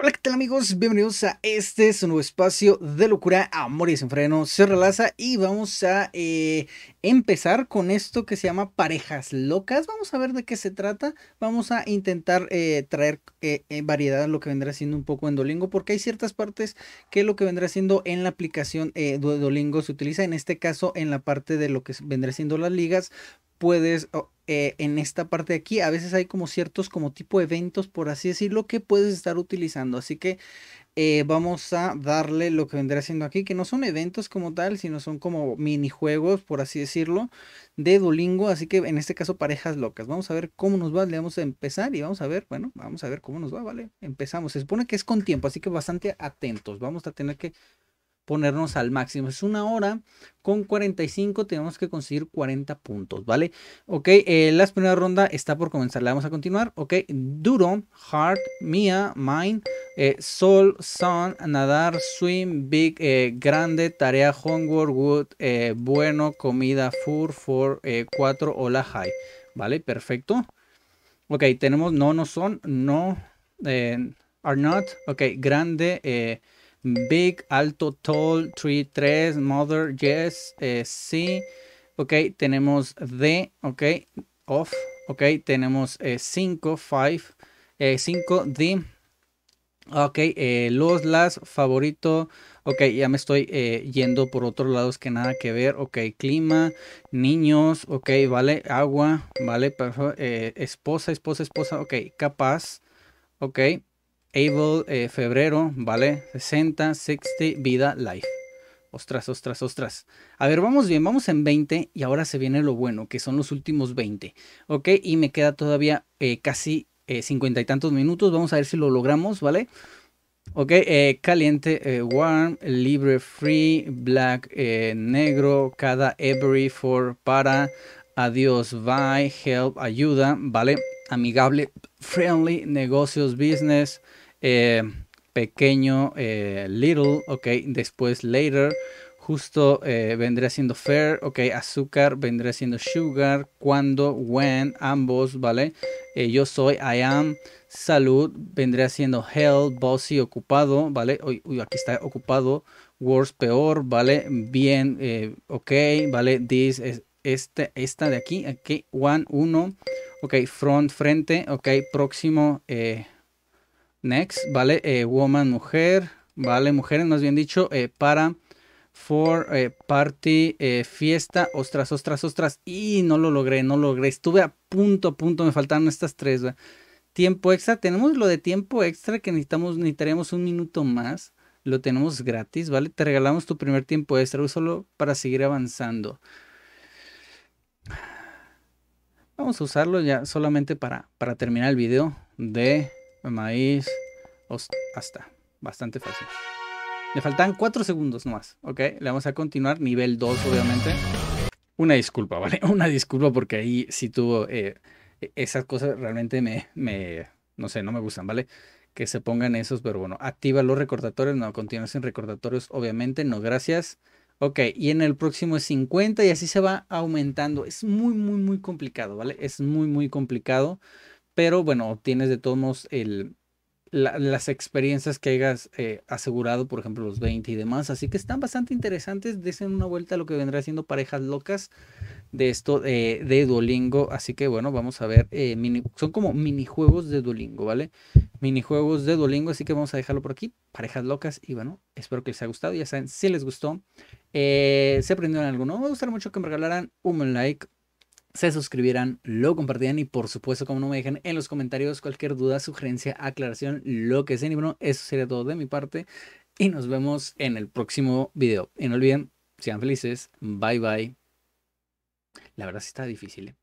Hola, ¿qué tal amigos? Bienvenidos a este su nuevo espacio de locura, amor y desenfreno. Se relaza y vamos a eh, empezar con esto que se llama parejas locas. Vamos a ver de qué se trata. Vamos a intentar eh, traer eh, variedad a lo que vendrá siendo un poco en Dolingo, porque hay ciertas partes que lo que vendrá siendo en la aplicación de Dolingo se utiliza. En este caso, en la parte de lo que vendrá siendo las ligas, puedes eh, en esta parte de aquí. A veces hay como ciertos como tipo eventos, por así decirlo, que puedes estar utilizando. Así que eh, vamos a darle lo que vendrá siendo aquí, que no son eventos como tal, sino son como minijuegos, por así decirlo, de Duolingo. Así que en este caso parejas locas. Vamos a ver cómo nos va, le vamos a empezar y vamos a ver, bueno, vamos a ver cómo nos va, ¿vale? Empezamos. Se supone que es con tiempo, así que bastante atentos. Vamos a tener que ponernos al máximo. Es una hora con 45, tenemos que conseguir 40 puntos, ¿vale? Ok, eh, la primera ronda está por comenzar, la vamos a continuar. Ok, Duro, Heart, mía Mine, eh, Sol, Sun, Nadar, Swim, Big, eh, Grande, Tarea, Homework, Wood, eh, Bueno, Comida, food For, 4, Hola, High, ¿vale? Perfecto. Ok, tenemos no, no son, no, are not, ok, Grande, eh, Big, alto, tall, tree, tres, mother, yes, eh, sí. Ok, tenemos de ok, off, ok, tenemos eh, cinco, five, eh, cinco, D. Ok, los, las, favorito. Ok, ya me estoy yendo por otros lados que nada que ver. Ok, clima, niños, ok, vale, agua, vale, esposa, esposa, esposa, ok, capaz, ok, Able, eh, febrero, ¿vale? 60, 60, vida, life. Ostras, ostras, ostras. A ver, vamos bien, vamos en 20 y ahora se viene lo bueno, que son los últimos 20. Ok, y me queda todavía eh, casi eh, cincuenta y tantos minutos. Vamos a ver si lo logramos, ¿vale? Ok, caliente, warm, libre, free, black, negro, cada, every, for, para, adiós, bye, help, ayuda, ¿vale? Amigable, friendly negocios business eh, pequeño eh, little ok después later justo eh, vendría siendo fair ok azúcar vendría siendo sugar cuando when ambos vale yo soy I am salud vendría siendo hell bossy ocupado vale uy, aquí está ocupado worse peor vale bien ok vale this es este esta de aquí aquí one uno Ok, front, frente. Ok, próximo, eh, next. Vale, eh, woman, mujer. Vale, mujeres, más bien dicho, eh, para, for, party, fiesta. Ostras, ostras, ostras. Y no lo logré, no lo logré. Estuve a punto, a punto. Me faltaron estas tres. Tiempo extra. Tenemos lo de tiempo extra que necesitamos, necesitaríamos un minuto más lo tenemos gratis, ¿vale? Te regalamos tu primer tiempo extra solo para seguir avanzando. Vamos a usarlo ya solamente para, para terminar el video de maíz. Hasta. Bastante fácil. Le faltan 4 segundos nomás. ¿ok? Le vamos a continuar, nivel 2 obviamente. Una disculpa, ¿vale? Una disculpa porque ahí sí tuvo... Eh, e-, esas cosas realmente me, me... No sé, no me gustan, ¿vale? Que se pongan esos, pero bueno. Activa los recordatorios, no continúen sin recordatorios, obviamente. No, gracias. Ok, y en el próximo es 50 y así se va aumentando. Es muy, muy, muy complicado, ¿vale? Es muy, muy complicado. Pero bueno, tienes de todos modos el, las experiencias que hayas eh, asegurado, por ejemplo, los 20 y demás. Así que están bastante interesantes. Desen una vuelta a lo que vendrá siendo parejas locas de esto de Duolingo. Así que bueno, vamos a ver. Eh, mini, son como minijuegos de Duolingo, ¿vale? Minijuegos de Duolingo. Así que vamos a dejarlo por aquí. Parejas locas. Y bueno, espero que les haya gustado. Ya saben, si les gustó, eh, se aprendieron algo. No me gustaría mucho que me regalaran un like. Se suscribieran, lo compartieran y por supuesto, como no me dejen en los comentarios cualquier duda, sugerencia, aclaración, lo que sea. Y bueno, eso sería todo de mi parte. Y nos vemos en el próximo video. Y no olviden, sean felices. Bye bye. La verdad está difícil. ¿eh?